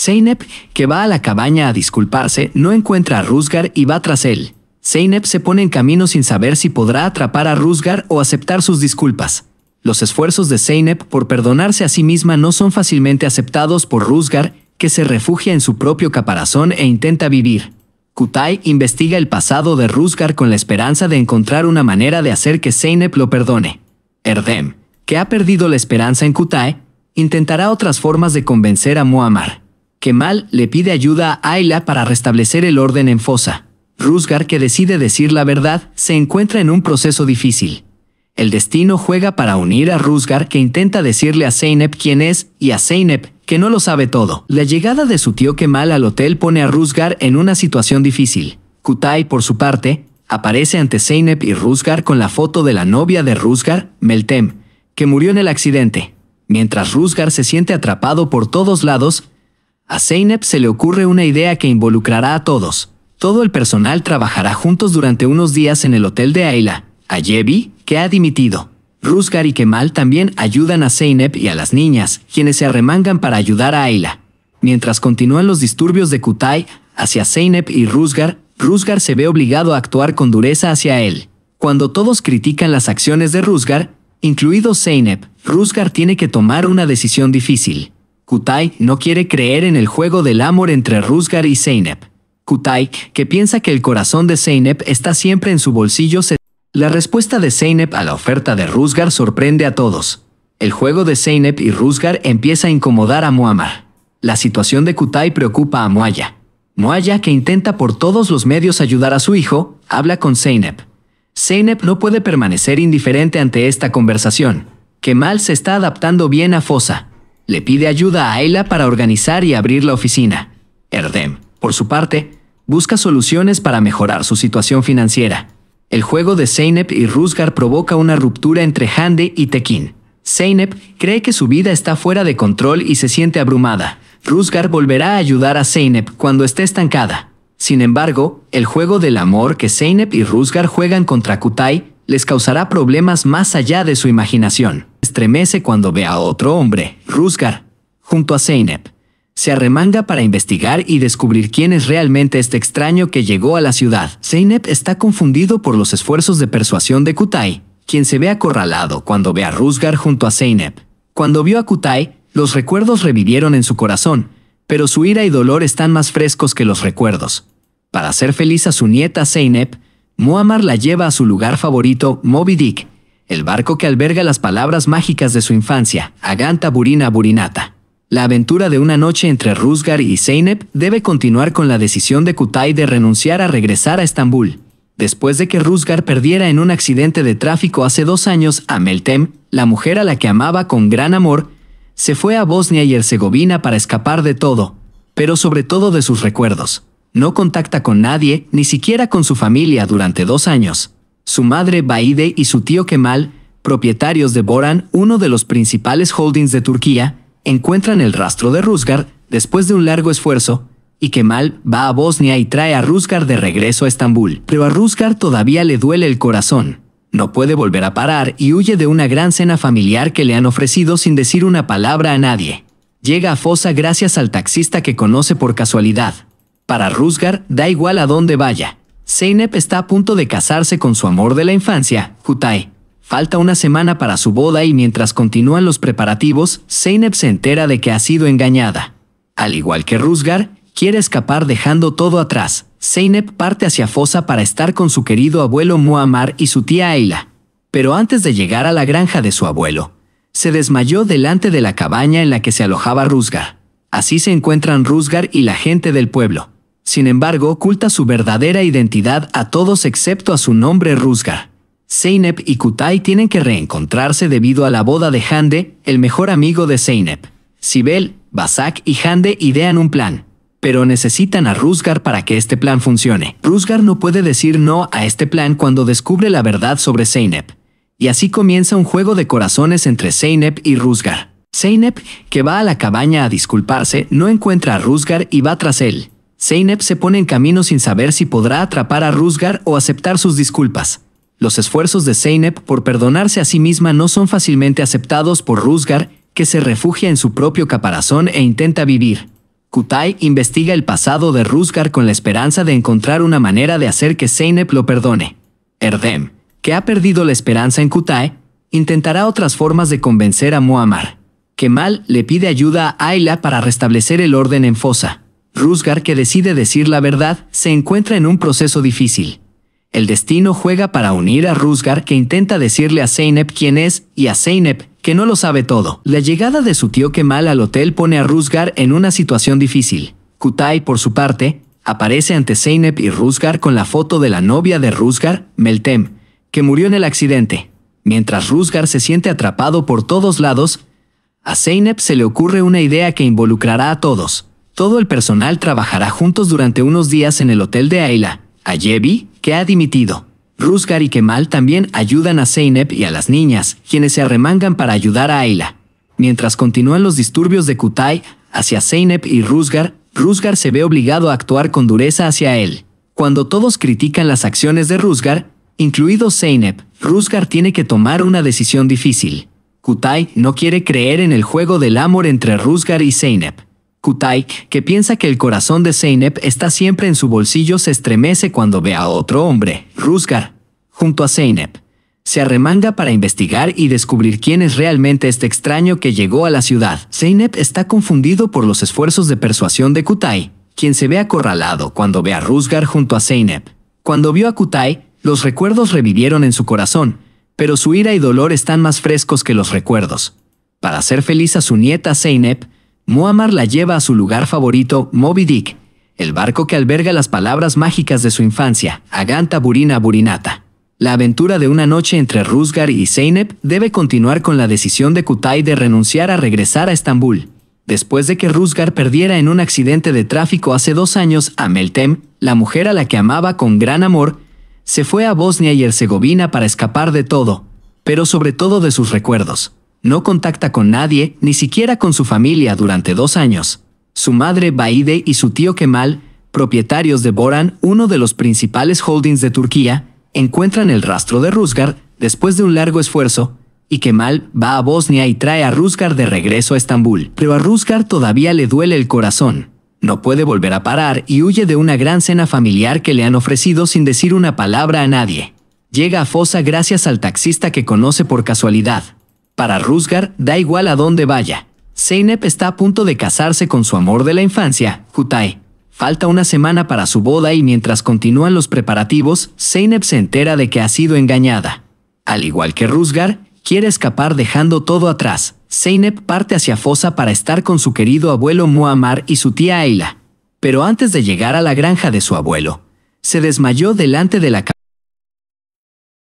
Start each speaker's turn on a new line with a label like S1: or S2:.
S1: Zeynep, que va a la cabaña a disculparse, no encuentra a Rusgar y va tras él. Zeynep se pone en camino sin saber si podrá atrapar a Rusgar o aceptar sus disculpas. Los esfuerzos de Zeynep por perdonarse a sí misma no son fácilmente aceptados por Rusgar, que se refugia en su propio caparazón e intenta vivir. Kutai investiga el pasado de Rusgar con la esperanza de encontrar una manera de hacer que Zeynep lo perdone. Erdem, que ha perdido la esperanza en Kutai, intentará otras formas de convencer a Muammar. Kemal le pide ayuda a Ayla para restablecer el orden en Fosa. Rusgar, que decide decir la verdad, se encuentra en un proceso difícil. El destino juega para unir a Rusgar, que intenta decirle a Zeynep quién es, y a Zeynep, que no lo sabe todo. La llegada de su tío Kemal al hotel pone a Rusgar en una situación difícil. Kutai, por su parte, aparece ante Zeynep y Rusgar con la foto de la novia de Rusgar, Meltem, que murió en el accidente. Mientras Rusgar se siente atrapado por todos lados, a Zeynep se le ocurre una idea que involucrará a todos. Todo el personal trabajará juntos durante unos días en el hotel de Ayla. A Yevi, que ha dimitido. Rusgar y Kemal también ayudan a Zeynep y a las niñas, quienes se arremangan para ayudar a Ayla. Mientras continúan los disturbios de Kutai hacia Zeynep y Rusgar, Rusgar se ve obligado a actuar con dureza hacia él. Cuando todos critican las acciones de Rusgar, incluido Zeynep, Rusgar tiene que tomar una decisión difícil. Kutai no quiere creer en el juego del amor entre Rusgar y Zeynep. Kutai, que piensa que el corazón de Zeynep está siempre en su bolsillo, se... La respuesta de Zeynep a la oferta de Rusgar sorprende a todos. El juego de Zeynep y Rusgar empieza a incomodar a Muammar. La situación de Kutai preocupa a Muaya. Muaya, que intenta por todos los medios ayudar a su hijo, habla con Zeynep. Zeynep no puede permanecer indiferente ante esta conversación. Kemal se está adaptando bien a Fosa le pide ayuda a Ayla para organizar y abrir la oficina. Erdem, por su parte, busca soluciones para mejorar su situación financiera. El juego de Zeynep y Rusgar provoca una ruptura entre Hande y Tekin. Zeynep cree que su vida está fuera de control y se siente abrumada. Rusgar volverá a ayudar a Zeynep cuando esté estancada. Sin embargo, el juego del amor que Zeynep y Rusgar juegan contra Kutai les causará problemas más allá de su imaginación. Estremece cuando ve a otro hombre, Rusgar, junto a Zeynep. Se arremanga para investigar y descubrir quién es realmente este extraño que llegó a la ciudad. Zeynep está confundido por los esfuerzos de persuasión de Kutai, quien se ve acorralado cuando ve a Rusgar junto a Zeynep. Cuando vio a Kutai, los recuerdos revivieron en su corazón, pero su ira y dolor están más frescos que los recuerdos. Para hacer feliz a su nieta Zeynep, Muammar la lleva a su lugar favorito, Moby Dick, el barco que alberga las palabras mágicas de su infancia, Aganta Burina Burinata. La aventura de una noche entre Rusgar y Zeynep debe continuar con la decisión de Kutay de renunciar a regresar a Estambul. Después de que Rusgar perdiera en un accidente de tráfico hace dos años a Meltem, la mujer a la que amaba con gran amor, se fue a Bosnia y Herzegovina para escapar de todo, pero sobre todo de sus recuerdos. No contacta con nadie, ni siquiera con su familia durante dos años. Su madre Baide y su tío Kemal, propietarios de Boran, uno de los principales holdings de Turquía, encuentran el rastro de Rusgar después de un largo esfuerzo, y Kemal va a Bosnia y trae a Rusgar de regreso a Estambul. Pero a Rusgar todavía le duele el corazón. No puede volver a parar y huye de una gran cena familiar que le han ofrecido sin decir una palabra a nadie. Llega a Fosa gracias al taxista que conoce por casualidad. Para Rusgar, da igual a dónde vaya. Zeynep está a punto de casarse con su amor de la infancia, Hutai. Falta una semana para su boda y mientras continúan los preparativos, Zeynep se entera de que ha sido engañada. Al igual que Rusgar, quiere escapar dejando todo atrás. Zeynep parte hacia Fosa para estar con su querido abuelo Muammar y su tía Ayla. Pero antes de llegar a la granja de su abuelo, se desmayó delante de la cabaña en la que se alojaba Rusgar. Así se encuentran Rusgar y la gente del pueblo. Sin embargo, oculta su verdadera identidad a todos excepto a su nombre Rusgar. Zeynep y Kutai tienen que reencontrarse debido a la boda de Hande, el mejor amigo de Zeynep. Sibel, Basak y Hande idean un plan, pero necesitan a Rusgar para que este plan funcione. Rusgar no puede decir no a este plan cuando descubre la verdad sobre Zeynep. Y así comienza un juego de corazones entre Zeynep y Rusgar. Zeynep, que va a la cabaña a disculparse, no encuentra a Rusgar y va tras él. Zeynep se pone en camino sin saber si podrá atrapar a Rusgar o aceptar sus disculpas. Los esfuerzos de Zeynep por perdonarse a sí misma no son fácilmente aceptados por Rusgar, que se refugia en su propio caparazón e intenta vivir. Kutai investiga el pasado de Rusgar con la esperanza de encontrar una manera de hacer que Zeynep lo perdone. Erdem, que ha perdido la esperanza en Kutai, intentará otras formas de convencer a Muammar. Kemal le pide ayuda a Ayla para restablecer el orden en Fosa. Rusgar, que decide decir la verdad, se encuentra en un proceso difícil. El destino juega para unir a Rusgar, que intenta decirle a Zeynep quién es, y a Zeynep, que no lo sabe todo. La llegada de su tío Kemal al hotel pone a Rusgar en una situación difícil. Kutai, por su parte, aparece ante Zeynep y Rusgar con la foto de la novia de Rusgar, Meltem, que murió en el accidente. Mientras Rusgar se siente atrapado por todos lados, a Zeynep se le ocurre una idea que involucrará a todos. Todo el personal trabajará juntos durante unos días en el hotel de Ayla. Ayebi, que ha dimitido. Rusgar y Kemal también ayudan a Zeynep y a las niñas, quienes se arremangan para ayudar a Ayla. Mientras continúan los disturbios de Kutai hacia Zeynep y Rusgar, Rusgar se ve obligado a actuar con dureza hacia él. Cuando todos critican las acciones de Rusgar, incluido Zeynep, Rusgar tiene que tomar una decisión difícil. Kutai no quiere creer en el juego del amor entre Rusgar y Zeynep. Kutai, que piensa que el corazón de Zeynep está siempre en su bolsillo, se estremece cuando ve a otro hombre, Rusgar, junto a Zeynep. Se arremanga para investigar y descubrir quién es realmente este extraño que llegó a la ciudad. Zeynep está confundido por los esfuerzos de persuasión de Kutai, quien se ve acorralado cuando ve a Rusgar junto a Zeynep. Cuando vio a Kutai, los recuerdos revivieron en su corazón, pero su ira y dolor están más frescos que los recuerdos. Para ser feliz a su nieta Zeynep, Muammar la lleva a su lugar favorito, Moby Dick, el barco que alberga las palabras mágicas de su infancia, Aganta Burina Burinata. La aventura de una noche entre Rusgar y Zeynep debe continuar con la decisión de Kutay de renunciar a regresar a Estambul. Después de que Rusgar perdiera en un accidente de tráfico hace dos años a Meltem, la mujer a la que amaba con gran amor, se fue a Bosnia y Herzegovina para escapar de todo, pero sobre todo de sus recuerdos. No contacta con nadie, ni siquiera con su familia durante dos años. Su madre Baide y su tío Kemal, propietarios de Boran, uno de los principales holdings de Turquía, encuentran el rastro de Rusgar después de un largo esfuerzo, y Kemal va a Bosnia y trae a Rusgar de regreso a Estambul. Pero a Rusgar todavía le duele el corazón. No puede volver a parar y huye de una gran cena familiar que le han ofrecido sin decir una palabra a nadie. Llega a Fosa gracias al taxista que conoce por casualidad. Para Rusgar, da igual a dónde vaya. Zeynep está a punto de casarse con su amor de la infancia, Hutai. Falta una semana para su boda y mientras continúan los preparativos, Zeynep se entera de que ha sido engañada. Al igual que Rusgar, quiere escapar dejando todo atrás. Zeynep parte hacia Fosa para estar con su querido abuelo Muammar y su tía Ayla. Pero antes de llegar a la granja de su abuelo, se desmayó delante de la